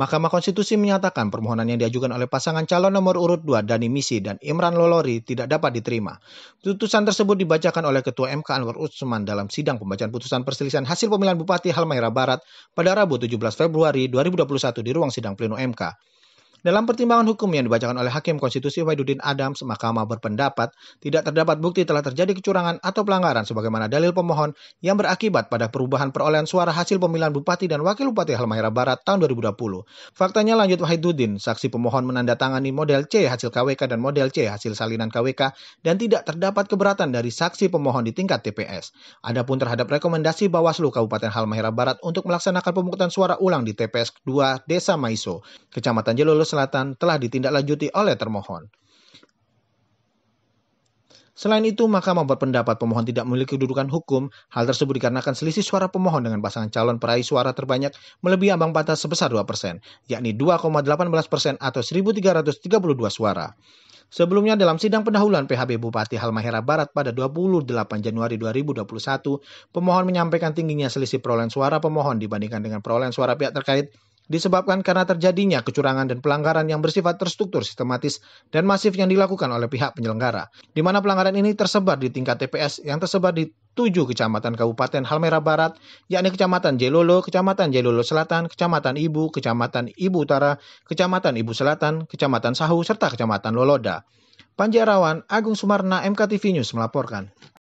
Mahkamah Konstitusi menyatakan permohonan yang diajukan oleh pasangan calon nomor urut 2 Dani Misi dan Imran Lolori tidak dapat diterima. Putusan tersebut dibacakan oleh Ketua MK Anwar Usman dalam sidang pembacaan putusan perselisihan hasil pemilihan Bupati Halmahera Barat pada Rabu 17 Februari 2021 di ruang sidang pleno MK. Dalam pertimbangan hukum yang dibacakan oleh Hakim Konstitusi Wahidudin Adam, Mahkamah berpendapat tidak terdapat bukti telah terjadi kecurangan atau pelanggaran sebagaimana dalil pemohon yang berakibat pada perubahan perolehan suara hasil pemilihan Bupati dan Wakil Bupati Halmahera Barat tahun 2020. Faktanya lanjut Wahidudin, saksi pemohon menandatangani model C hasil KWK dan model C hasil salinan KWK dan tidak terdapat keberatan dari saksi pemohon di tingkat TPS. Adapun terhadap rekomendasi Bawaslu Kabupaten Halmahera Barat untuk melaksanakan pemungutan suara ulang di TPS 2 Desa Maiso, Kecamatan Jelulus Selatan telah ditindaklanjuti oleh termohon. Selain itu, Mahkamah berpendapat pemohon tidak memiliki kedudukan hukum. Hal tersebut dikarenakan selisih suara pemohon dengan pasangan calon peraih suara terbanyak melebihi ambang batas sebesar 2 persen, yakni 2,18 persen atau 1.332 suara. Sebelumnya dalam sidang pendahuluan PHB Bupati Halmahera Barat pada 28 Januari 2021, pemohon menyampaikan tingginya selisih perolehan suara pemohon dibandingkan dengan perolehan suara pihak terkait disebabkan karena terjadinya kecurangan dan pelanggaran yang bersifat terstruktur sistematis dan masif yang dilakukan oleh pihak penyelenggara, di mana pelanggaran ini tersebar di tingkat TPS yang tersebar di tujuh kecamatan kabupaten Halmera Barat, yakni Kecamatan Jelolo, Kecamatan Jelolo Selatan, Kecamatan Ibu, Kecamatan Ibu Utara, Kecamatan Ibu Selatan, Kecamatan Sahu, serta Kecamatan Loloda. Panjarawan, Agung Sumarna, MKTV News melaporkan.